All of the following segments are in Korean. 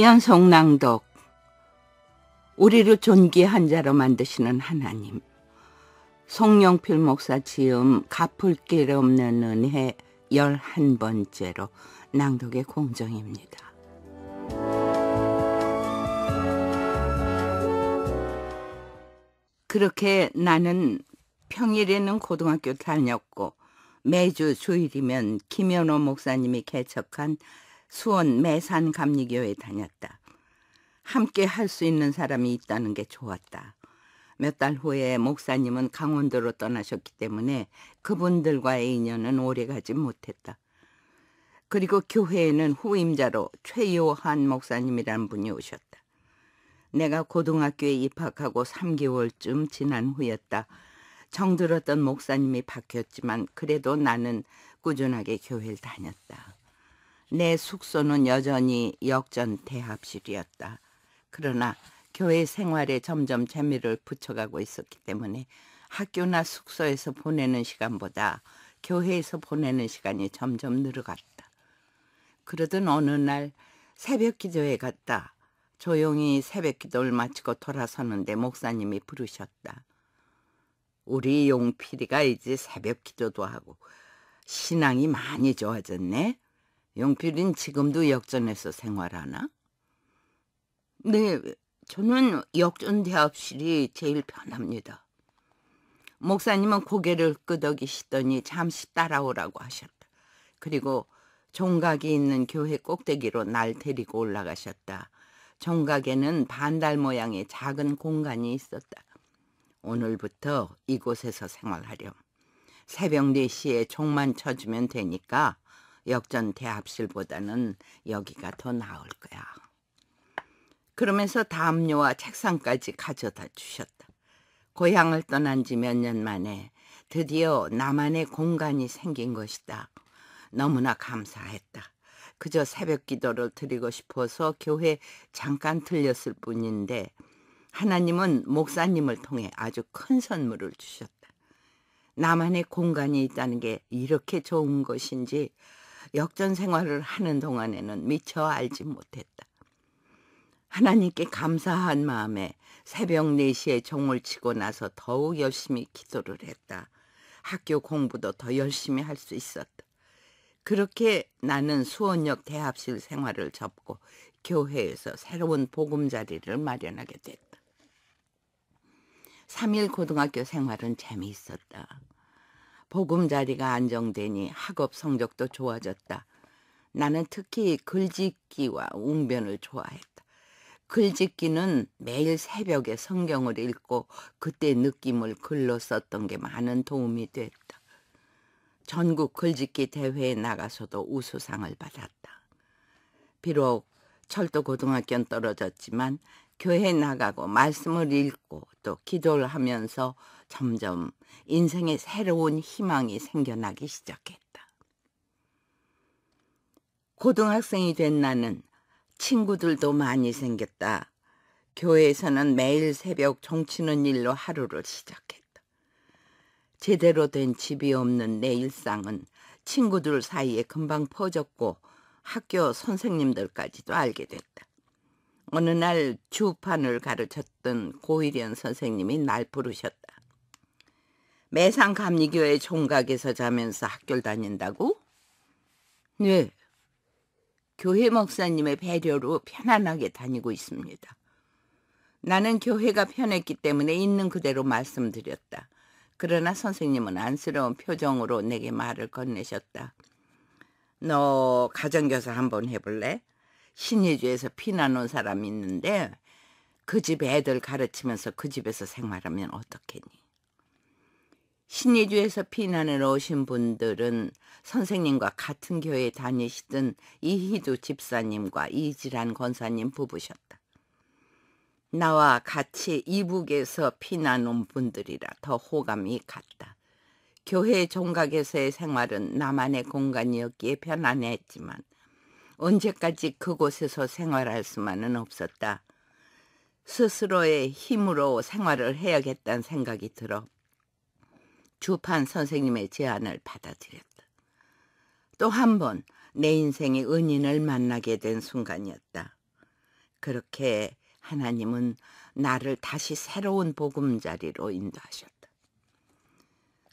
현속 낭독 우리를 존귀한 자로 만드시는 하나님 송영필 목사 지음 갚을 길 없는 은혜 11번째로 낭독의 공정입니다. 그렇게 나는 평일에는 고등학교 다녔고 매주 주일이면 김현호 목사님이 개척한 수원 매산 감리교회 다녔다. 함께 할 수 있는 사람이 있다는 게 좋았다. 몇 달 후에 목사님은 강원도로 떠나셨기 때문에 그분들과의 인연은 오래가지 못했다. 그리고 교회에는 후임자로 최요한 목사님이란 분이 오셨다. 내가 고등학교에 입학하고 3개월쯤 지난 후였다. 정들었던 목사님이 바뀌었지만 그래도 나는 꾸준하게 교회를 다녔다. 내 숙소는 여전히 역전대합실이었다. 그러나 교회 생활에 점점 재미를 붙여가고 있었기 때문에 학교나 숙소에서 보내는 시간보다 교회에서 보내는 시간이 점점 늘어갔다. 그러던 어느 날 새벽 기도에 갔다. 조용히 새벽 기도를 마치고 돌아서는데 목사님이 부르셨다. 우리 용필이가 이제 새벽 기도도 하고 신앙이 많이 좋아졌네. 용필인 지금도 역전에서 생활하나? 네, 저는 역전대합실이 제일 편합니다. 목사님은 고개를 끄덕이시더니 잠시 따라오라고 하셨다. 그리고 종각이 있는 교회 꼭대기로 날 데리고 올라가셨다. 종각에는 반달 모양의 작은 공간이 있었다. 오늘부터 이곳에서 생활하렴. 새벽 4시에 종만 쳐주면 되니까 역전 대합실보다는 여기가 더 나을 거야. 그러면서 담요와 책상까지 가져다 주셨다. 고향을 떠난 지 몇 년 만에 드디어 나만의 공간이 생긴 것이다. 너무나 감사했다. 그저 새벽 기도를 드리고 싶어서 교회 잠깐 들렸을 뿐인데 하나님은 목사님을 통해 아주 큰 선물을 주셨다. 나만의 공간이 있다는 게 이렇게 좋은 것인지 역전 생활을 하는 동안에는 미처 알지 못했다. 하나님께 감사한 마음에 새벽 4시에 종을 치고 나서 더욱 열심히 기도를 했다. 학교 공부도 더 열심히 할 수 있었다. 그렇게 나는 수원역 대합실 생활을 접고 교회에서 새로운 보금자리를 마련하게 됐다. 3일 고등학교 생활은 재미있었다. 보금자리가 안정되니 학업 성적도 좋아졌다. 나는 특히 글짓기와 웅변을 좋아했다. 글짓기는 매일 새벽에 성경을 읽고 그때 느낌을 글로 썼던 게 많은 도움이 됐다. 전국 글짓기 대회에 나가서도 우수상을 받았다. 비록 철도 고등학교는 떨어졌지만 교회 나가고 말씀을 읽고 또 기도를 하면서 점점 인생에 새로운 희망이 생겨나기 시작했다. 고등학생이 된 나는 친구들도 많이 생겼다. 교회에서는 매일 새벽 종치는 일로 하루를 시작했다. 제대로 된 집이 없는 내 일상은 친구들 사이에 금방 퍼졌고 학교 선생님들까지도 알게 됐다. 어느 날 주판을 가르쳤던 고일현 선생님이 날 부르셨다. 매상 감리교회 종각에서 자면서 학교를 다닌다고? 네. 교회 목사님의 배려로 편안하게 다니고 있습니다. 나는 교회가 편했기 때문에 있는 그대로 말씀드렸다. 그러나 선생님은 안쓰러운 표정으로 내게 말을 건네셨다. 너 가정교사 한번 해볼래? 신의주에서 피난 온 사람이 있는데 그 집 애들 가르치면서 그 집에서 생활하면 어떻겠니? 신의주에서 피난을 오신 분들은 선생님과 같은 교회에 다니시던 이희두 집사님과 이지란 권사님 부부셨다. 나와 같이 이북에서 피난 온 분들이라 더 호감이 갔다. 교회 종각에서의 생활은 나만의 공간이었기에 편안했지만 언제까지 그곳에서 생활할 수만은 없었다. 스스로의 힘으로 생활을 해야겠다는 생각이 들어 주판 선생님의 제안을 받아들였다. 또 한 번 내 인생의 은인을 만나게 된 순간이었다. 그렇게 하나님은 나를 다시 새로운 보금자리로 인도하셨다.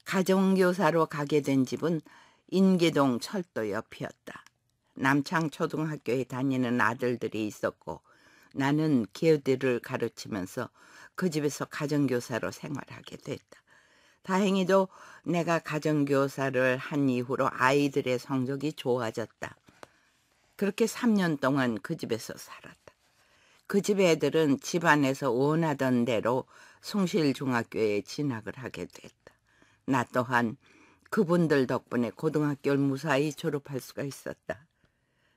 가정교사로 가게 된 집은 인계동 철도 옆이었다. 남창초등학교에 다니는 아들들이 있었고 나는 걔들을 가르치면서 그 집에서 가정교사로 생활하게 됐다. 다행히도 내가 가정교사를 한 이후로 아이들의 성적이 좋아졌다. 그렇게 3년 동안 그 집에서 살았다. 그 집 애들은 집안에서 원하던 대로 송실중학교에 진학을 하게 됐다. 나 또한 그분들 덕분에 고등학교를 무사히 졸업할 수가 있었다.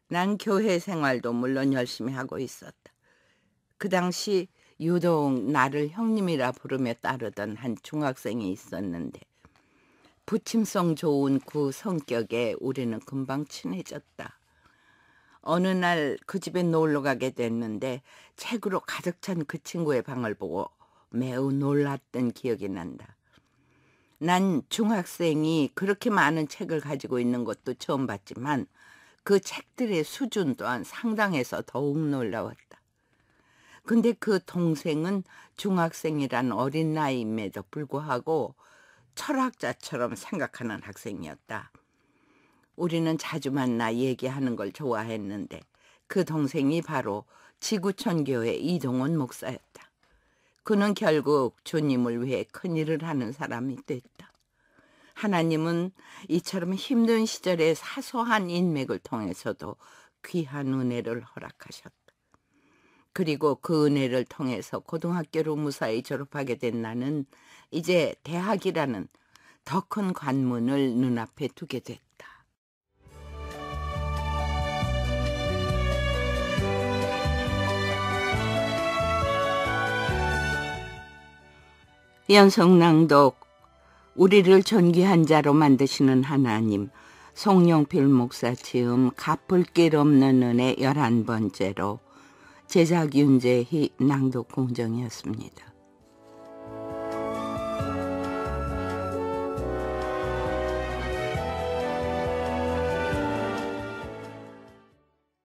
난 교회 생활도 물론 열심히 하고 있었다. 그 당시 유동 나를 형님이라 부르며 따르던 한 중학생이 있었는데 부침성 좋은 그 성격에 우리는 금방 친해졌다. 어느 날 그 집에 놀러 가게 됐는데 책으로 가득 찬 그 친구의 방을 보고 매우 놀랐던 기억이 난다. 난 중학생이 그렇게 많은 책을 가지고 있는 것도 처음 봤지만 그 책들의 수준 또한 상당해서 더욱 놀라웠다. 근데 그 동생은 중학생이란 어린 나이임에도 불구하고 철학자처럼 생각하는 학생이었다. 우리는 자주 만나 얘기하는 걸 좋아했는데 그 동생이 바로 지구촌교회 이동원 목사였다. 그는 결국 주님을 위해 큰일을 하는 사람이 됐다. 하나님은 이처럼 힘든 시절에 사소한 인맥을 통해서도 귀한 은혜를 허락하셨다. 그리고 그 은혜를 통해서 고등학교로 무사히 졸업하게 된 나는 이제 대학이라는 더 큰 관문을 눈앞에 두게 됐다. 연성낭독 우리를 존귀한 자로 만드시는 하나님 송영필 목사 지음 갚을 길 없는 은혜 열한 번째로 제작 윤재희 낭독 공정이었습니다.